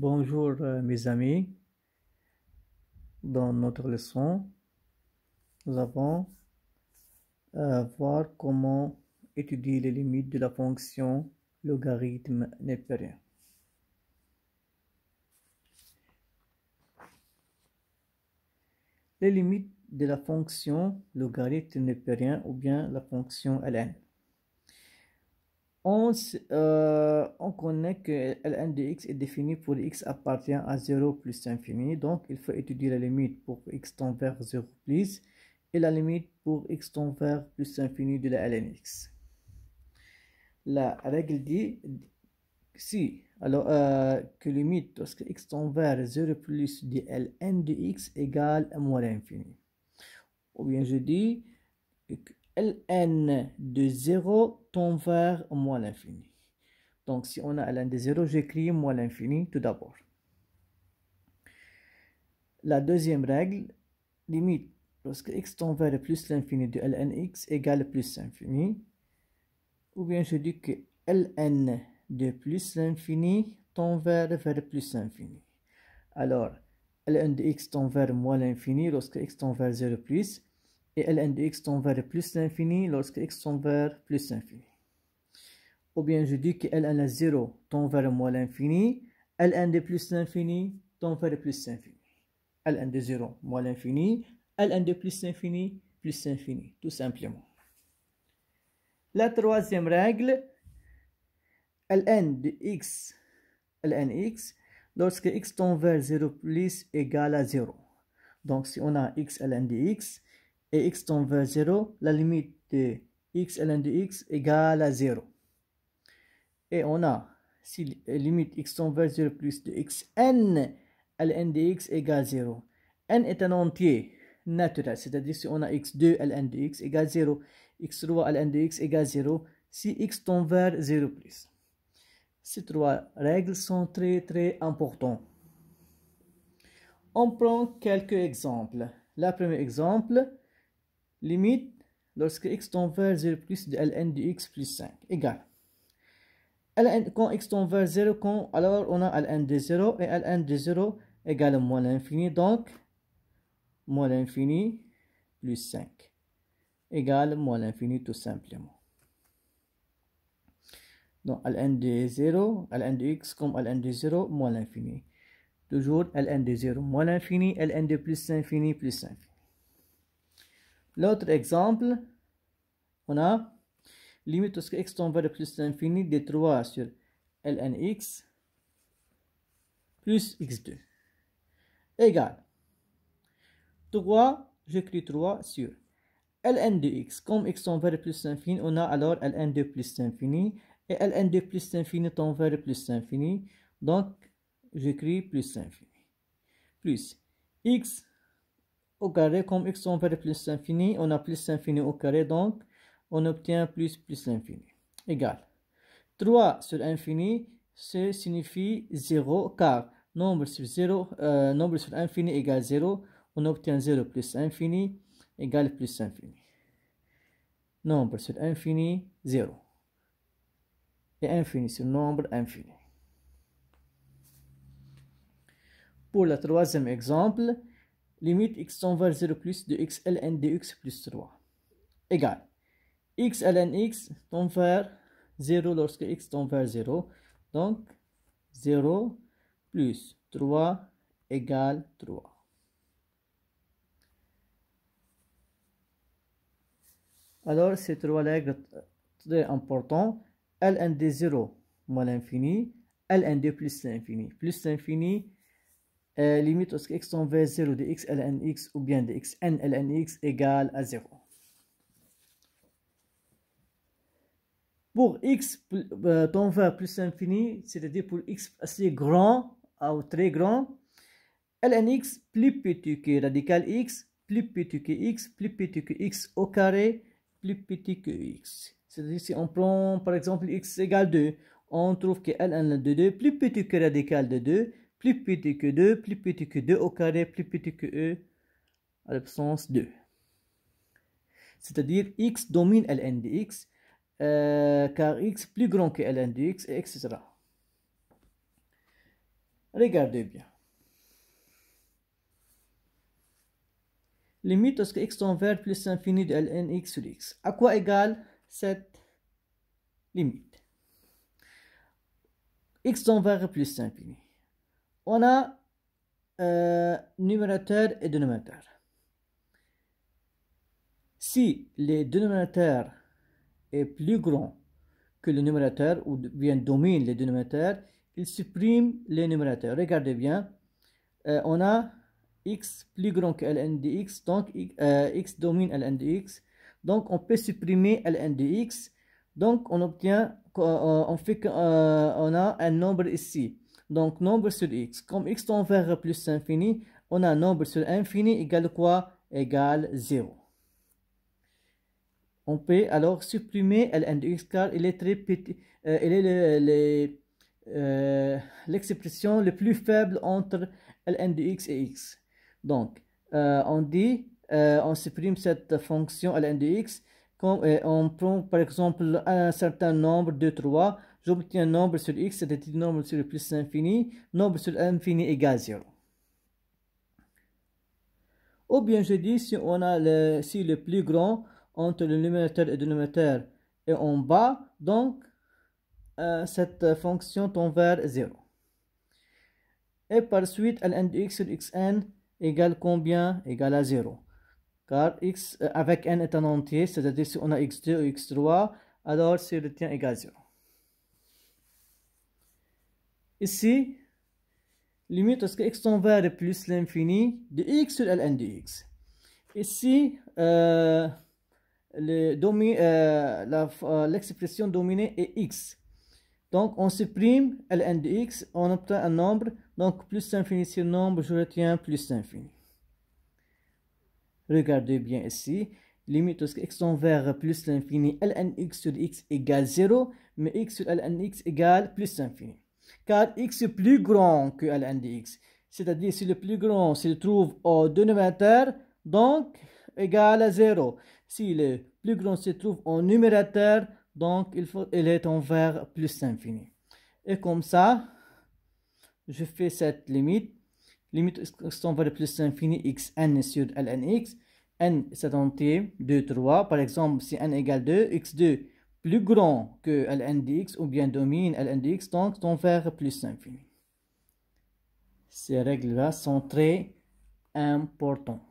Bonjour euh, mes amis. Dans notre leçon, nous avons voir comment étudier les limites de la fonction logarithme népérien. Les limites de la fonction logarithme népérien ou bien la fonction ln. Euh, on, connaît que Ln de x est défini pour x appartient à 0 plus infini. Donc, il faut étudier la limite pour x tend vers 0 plus et la limite pour x tend vers plus infini de la Lnx. La règle dit si alors euh, que limite lorsque x tend vers 0 plus de Ln de x égale à moins l'infini. Ou bien je dis ln de 0 tend vers moins l'infini. Donc, si on a ln de 0, j'écris moins l'infini tout d'abord. La deuxième règle, limite lorsque x tend vers plus l'infini de ln x égale plus l'infini. Ou bien je dis que ln de plus l'infini tend vers, vers plus l'infini. Alors, ln de x tend vers moins l'infini lorsque x tend vers 0 plus et Ln de x tend vers plus l'infini lorsque x tend vers plus l'infini. Ou bien je dis que Ln de 0 tend vers moins l'infini, Ln de plus l'infini tend vers plus l'infini. Ln de 0 moins l'infini, Ln de plus l'infini plus l'infini, tout simplement. La troisième règle, Ln de x, Ln lorsque x tend vers 0 plus égale à 0. Donc si on a x Ln de x, et x tend vers 0, la limite de x ln de x égale à 0. Et on a, si limite x tend vers 0 plus de xn ln de x égale 0. n est un entier naturel, c'est-à-dire si on a x2 ln de x égale 0, x3 ln de x égale 0, si x tend vers 0 plus. Ces trois règles sont très très importantes. On prend quelques exemples. Le premier exemple, limite lorsque x tend vers 0 plus de ln de x plus 5 égale ln quand x tend vers 0 alors on a ln de 0 et ln de 0 égale moins l'infini donc moins l'infini plus 5 égale moins l'infini tout simplement donc ln de 0 ln de x comme ln de 0 moins l'infini toujours ln de 0 moins l'infini ln de plus l'infini plus 5. L'autre exemple, on a limite lorsque x tend vers plus l'infini de 3 sur ln x plus x2 égale 3, j'écris 3 sur ln de x. Comme x tend vers plus l'infini, on a alors ln de plus l'infini et ln de plus l'infini tend vers plus l'infini. Donc, j'écris plus l'infini plus x au carré, comme x on plus l'infini, on a plus l'infini au carré, donc on obtient plus plus l'infini. Égal. 3 sur l'infini, ce signifie 0, car nombre sur 0, euh, nombre sur l'infini égale 0, on obtient 0 plus infini égale plus infini. Nombre sur infini, 0. Et infini sur nombre, infini. Pour le troisième exemple, limite x vers 0 plus de x ln dx plus 3 Égal. x ln x tend vers 0 lorsque x tend vers 0 donc 0 plus 3 égale 3 alors ces trois règles très importantes ln de 0 moins l'infini ln de plus l'infini plus l'infini euh, limite lorsque x tend vers 0 de x ln x ou bien de x n ln x égale à 0. Pour x euh, tend vers plus infini, c'est-à-dire pour x assez grand ou très grand, ln x plus petit que radical x plus petit que x plus petit que x au carré plus petit que x. C'est-à-dire si on prend par exemple x égale 2, on trouve que ln de 2 plus petit que radical de 2 plus petit que 2, plus petit que 2 au carré, plus petit que e à l'absence 2. C'est-à-dire x domine ln de x, euh, car x plus grand que ln de x, etc. Regardez bien. Limite lorsque x tend vers plus l'infini de ln x sur x. À quoi égale cette limite x tend vers plus l'infini on a euh, numérateur et dénominateur. Si le dénominateur est plus grand que le numérateur ou bien domine le dénominateur, il supprime le numérateur. Regardez bien, euh, on a x plus grand que ln dx, donc euh, x domine ln dx, donc on peut supprimer ln dx, donc on obtient, on fait qu'on a un nombre ici. Donc, nombre sur x. Comme x tend vers plus infini, on a nombre sur infini égale quoi Égale 0. On peut alors supprimer ln de x car il est très petit. Euh, il est euh, l'expression le, la plus faible entre ln de x et x. Donc, euh, on dit, on supprime cette fonction ln de x. Comme, on prend par exemple un certain nombre de 3 J'obtiens nombre sur x, c'est-à-dire nombre sur le plus infini, nombre sur l'infini égale 0. Ou bien je dis si on a le, si le plus grand entre le numérateur et le dénominateur est en bas, donc euh, cette fonction tend vers 0. Et par suite, ln de x sur xn égale combien Égale à 0. Car x euh, avec n est un entier, c'est-à-dire si on a x2 ou x3, alors c'est le tien égale 0. Ici, limite lorsque x tend vers plus l'infini de x sur ln de x. Ici, euh, euh, euh, l'expression dominée est x. Donc, on supprime ln de x, on obtient un nombre. Donc, plus l'infini sur nombre, je retiens plus l'infini. Regardez bien ici. Limite lorsque x tend vers plus l'infini, ln x sur x égale 0, mais x sur ln x égale plus l'infini car x est plus grand que ln C'est-à-dire, si le plus grand se trouve au dénominateur, donc égal à 0. Si le plus grand se trouve au numérateur, donc il, faut, il est envers plus infini. Et comme ça, je fais cette limite. Limite vers plus infini, xn sur ln x. n c'est entier, 2, 3. Par exemple, si n égale 2, x2 plus grand que l'index ou bien domine l'index donc ton vers plus infini. Ces règles-là sont très importantes.